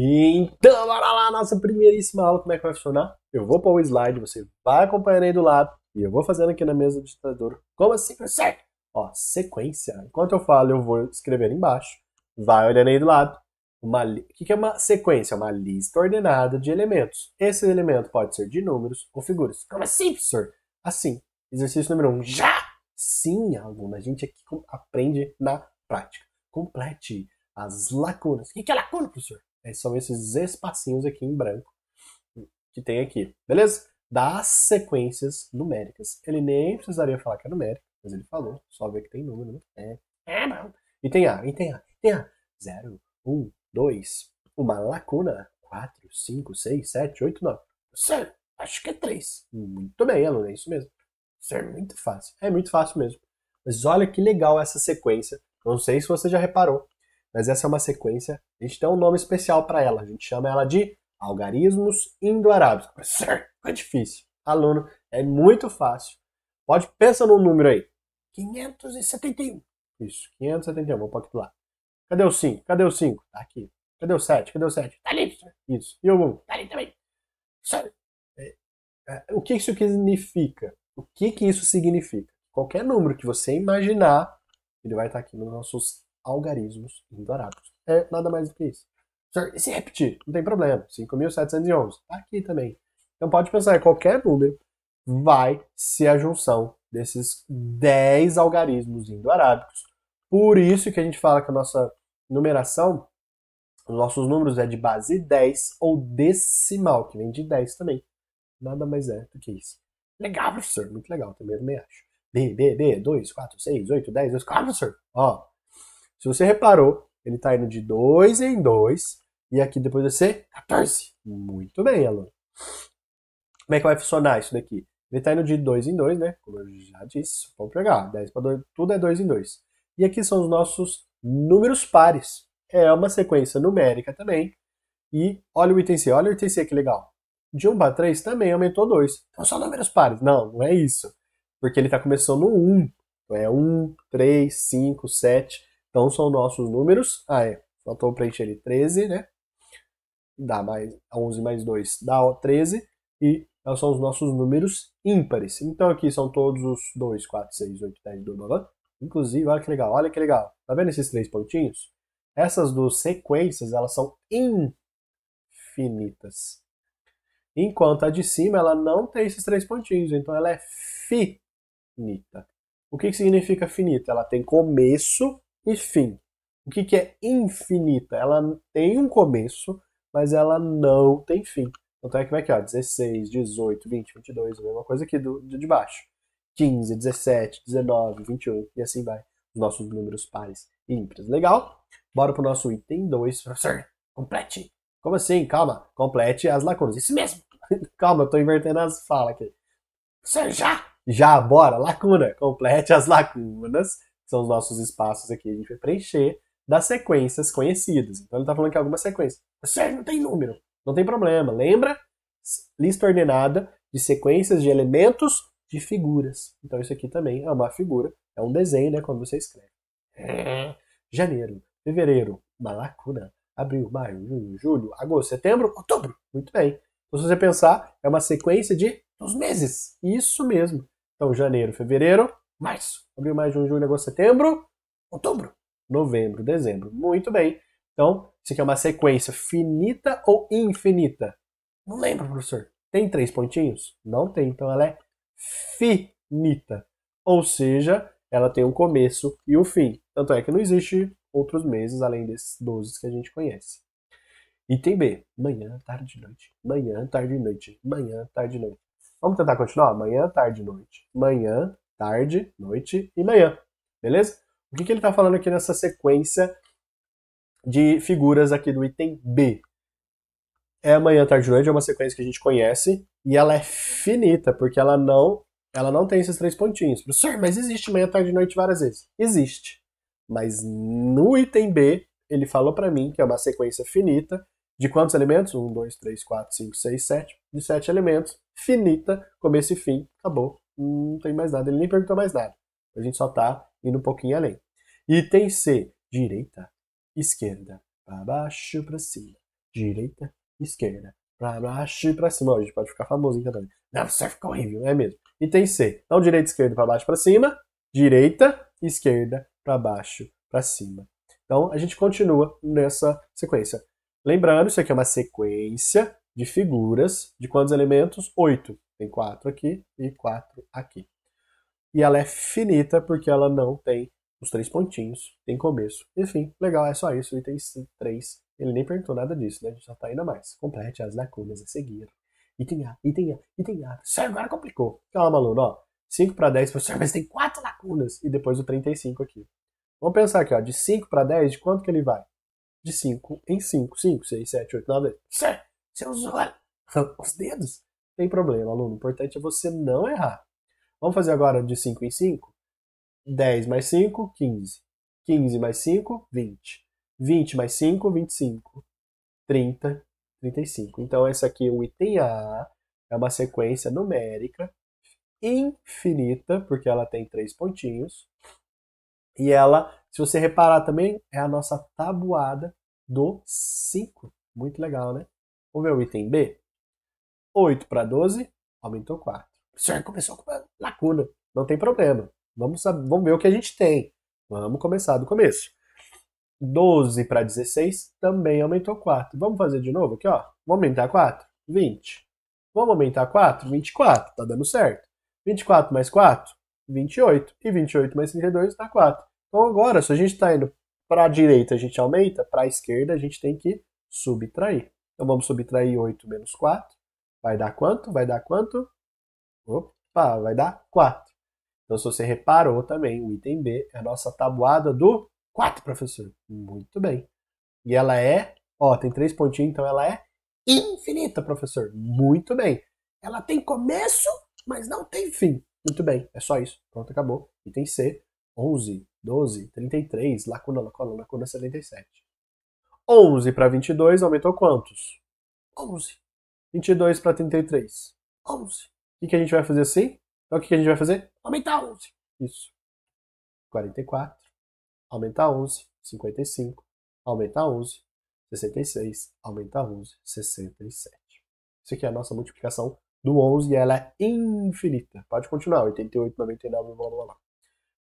Então, bora lá, nossa primeiríssima aula, como é que vai funcionar? Eu vou para o slide, você vai acompanhando aí do lado, e eu vou fazendo aqui na mesa do ditador. Como assim, professor? Ó, sequência. Enquanto eu falo, eu vou escrever embaixo. Vai olhando aí do lado. Uma li... O que é uma sequência? Uma lista ordenada de elementos. Esse elemento pode ser de números ou figuras. Como assim, professor? Assim. Exercício número 1. Um. Já! Sim, aluno. A gente aqui aprende na prática. Complete as lacunas. O que é lacuna, professor? É, são esses espacinhos aqui em branco que tem aqui, beleza? Das sequências numéricas. Ele nem precisaria falar que é numérico, mas ele falou, só ver que tem número, né? É, é não. E tem A, e tem A, e tem A. 0, 1, 2, uma lacuna, 4, 5, 6, 7, 8, 9. Sério, acho que é 3. Muito bem, aluno, é isso mesmo. Isso é muito fácil. É muito fácil mesmo. Mas olha que legal essa sequência. Não sei se você já reparou, mas essa é uma sequência, a gente tem um nome especial para ela, a gente chama ela de algarismos indo-arábicos. É difícil. Aluno, é muito fácil. Pode, pensar num número aí. 571. Isso, 571, vou pôr aqui do lado. Cadê o 5? Cadê o 5? Tá aqui. Cadê o 7? Cadê o 7? Tá ali. Isso. E o 1? Tá ali também. É, é, o que isso significa? O que, que isso significa? Qualquer número que você imaginar, ele vai estar tá aqui nos nossos algarismos indo-arábicos. É nada mais do que isso. e se repetir? Não tem problema. 5.711. Tá aqui também. Então pode pensar em qualquer número vai ser a junção desses 10 algarismos indo-arábicos. Por isso que a gente fala que a nossa numeração, os nossos números é de base 10 ou decimal, que vem de 10 também. Nada mais é do que isso. Legal, professor. Muito legal. Também eu me acho. B, B, B, 2, 4, 6, 8, 10, 2, 4, professor. Ó, se você reparou, ele está indo de 2 em 2. E aqui depois vai ser 14. Muito bem, aluno. Como é que vai funcionar isso daqui? Ele está indo de 2 em 2, né? Como eu já disse, vamos pegar. 10 para 2, tudo é 2 em 2. E aqui são os nossos números pares. É uma sequência numérica também. E olha o item C, olha o item C que legal. De 1 para 3 também aumentou 2. Então só números pares. Não, não é isso. Porque ele está começando no 1. Então é 1, 3, 5, 7. Então são nossos números. Ah, é. Faltou preencher ele 13, né? Dá mais 11 mais 2, dá 13. E então, são os nossos números ímpares. Então aqui são todos os 2, 4, 6, 8, 10, 12, 12. Inclusive, olha que legal, olha que legal. Tá vendo esses três pontinhos? Essas duas sequências, elas são infinitas. Enquanto a de cima, ela não tem esses três pontinhos, então ela é finita. O que, que significa finita? Ela tem começo, e fim. O que, que é infinita? Ela tem um começo, mas ela não tem fim. Então é que vai aqui, ó, 16, 18, 20, 22, a mesma coisa aqui do, de baixo. 15, 17, 19, 28 e assim vai. Os nossos números pares e ímpares. Legal? Bora pro nosso item 2, professor. Complete. Como assim? Calma. Complete as lacunas. Isso mesmo. Calma, eu tô invertendo as falas aqui. Professor, já? Já, bora. Lacuna. Complete as lacunas são os nossos espaços aqui, a gente vai preencher das sequências conhecidas. Então ele está falando que é alguma sequência. Sério, tá não tem número. Não tem problema. Lembra? Lista ordenada de sequências de elementos de figuras. Então isso aqui também é uma figura, é um desenho, né? Quando você escreve. É. Janeiro, fevereiro, uma lacuna. Abril, maio, junho, julho, agosto, setembro, outubro. Muito bem. Então, se você pensar, é uma sequência de dos meses. Isso mesmo. Então, janeiro, fevereiro, março. Abril, um junho, julho, agosto, setembro, outubro, novembro, dezembro. Muito bem. Então, isso aqui é uma sequência finita ou infinita? Não lembro, professor. Tem três pontinhos? Não tem, então ela é finita. Ou seja, ela tem um começo e um fim. Tanto é que não existe outros meses além desses 12 que a gente conhece. Item B. Manhã, tarde e noite. Manhã, tarde e noite. Manhã, tarde e noite. Vamos tentar continuar? Manhã, tarde e noite. Manhã, tarde, noite e manhã. Beleza? O que, que ele está falando aqui nessa sequência de figuras aqui do item B? É manhã, tarde e noite, é uma sequência que a gente conhece e ela é finita, porque ela não ela não tem esses três pontinhos. Professor, mas existe manhã, tarde e noite várias vezes. Existe. Mas no item B, ele falou para mim que é uma sequência finita de quantos elementos? 1, 2, 3, 4, 5, 6, 7. De 7 elementos, finita, começo e fim, acabou não tem mais nada, ele nem perguntou mais nada. A gente só tá indo um pouquinho além. Item C, direita, esquerda, para baixo, para cima, direita, esquerda, para baixo e para cima. a gente pode ficar famoso, hein, Não, você fica horrível, é mesmo. Item C, então direita, esquerda, para baixo, para cima, direita, esquerda, para baixo, para cima. Então a gente continua nessa sequência. Lembrando, isso aqui é uma sequência, de figuras de quantos elementos? 8. Tem 4 aqui e 4 aqui. E ela é finita porque ela não tem os três pontinhos, tem começo Enfim, Legal, é só isso. O Item 3. Ele nem perguntou nada disso, né? A gente já tá ainda mais. Complete as lacunas a seguir. Item A, item A, item A. Só agora complicou. Calma, aluno, então, ó. 5 para 10, professor, mas tem 4 lacunas. E depois o 35 aqui. Vamos pensar aqui, ó. De 5 para 10, de quanto que ele vai? De 5 em 5. 5, 6, 7, 8, 9, 10. Você usou os dedos. Não tem problema, aluno. O importante é você não errar. Vamos fazer agora de 5 em 5? 10 mais 5, 15. 15 mais 5, 20. 20 mais 5, 25. 30, 35. Então, essa aqui, é o item A, é uma sequência numérica infinita, porque ela tem três pontinhos. E ela, se você reparar também, é a nossa tabuada do 5. Muito legal, né? Vamos ver o item B. 8 para 12, aumentou 4. O senhor começou com uma lacuna. Não tem problema. Vamos, vamos ver o que a gente tem. Vamos começar do começo. 12 para 16 também aumentou 4. Vamos fazer de novo aqui, ó. Vamos aumentar 4? 20. Vamos aumentar 4? 24. Tá dando certo. 24 mais 4? 28. E 28 mais 32 dá 4. Então agora, se a gente está indo para a direita, a gente aumenta. Para a esquerda, a gente tem que subtrair. Então vamos subtrair 8 menos 4. Vai dar quanto? Vai dar quanto? Opa, vai dar 4. Então, se você reparou também, o item B é a nossa tabuada do 4, professor. Muito bem. E ela é, ó, tem três pontinhos, então ela é infinita, professor. Muito bem. Ela tem começo, mas não tem fim. Muito bem, é só isso. Pronto, acabou. Item C, 11, 12, 33, lacuna, lacuna, lacuna 77. 11 para 22 aumentou quantos? 11. 22 para 33? 11. O que, a gente vai fazer assim? Então o que, a gente vai fazer? Aumentar 11. Isso. 44. Aumentar 11. 55. Aumentar 11. 66. Aumentar 11. 67. Isso aqui é a nossa multiplicação do 11 e ela é infinita. Pode continuar. 88, 99, blá blá blá.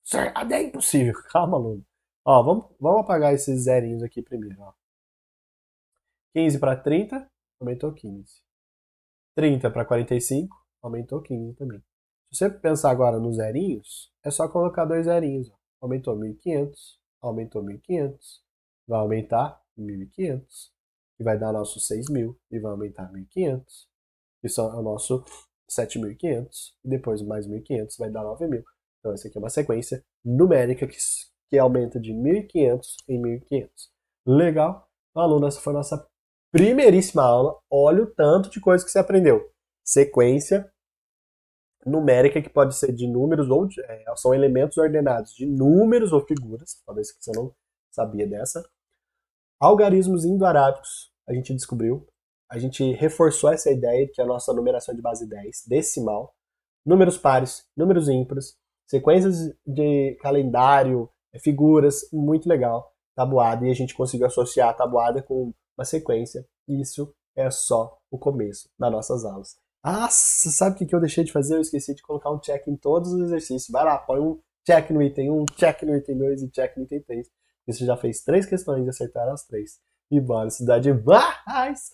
Sir, até é impossível. Calma, aluno. Ó, vamos, vamos apagar esses zerinhos aqui primeiro. Ó. 15 para 30, aumentou 15. 30 para 45, aumentou 15 também. Se você pensar agora nos zerinhos, é só colocar dois zerinhos. Ó. Aumentou 1.500, aumentou 1.500, vai aumentar 1.500, e vai dar nosso 6.000, e vai aumentar 1.500, que é o nosso 7.500, e depois mais 1.500 vai dar 9.000. Então essa aqui é uma sequência numérica que, que aumenta de 1.500 em 1.500. Legal? Então, aluno, essa foi a nossa primeiríssima aula, olha o tanto de coisa que você aprendeu. Sequência numérica, que pode ser de números ou de, é, são elementos ordenados de números ou figuras, talvez que você não sabia dessa. Algarismos indo-arábicos, a gente descobriu. A gente reforçou essa ideia que a nossa numeração de base 10, decimal. Números pares, números ímpares, sequências de calendário, é, figuras, muito legal. Tabuada, e a gente conseguiu associar a tabuada com uma sequência. E isso é só o começo das nossas aulas. Ah, sabe o que eu deixei de fazer? Eu esqueci de colocar um check em todos os exercícios. Vai lá, põe um check no item 1, check no item 2 e check no item 3. Você já fez três questões e acertaram as três. E bora estudar demais!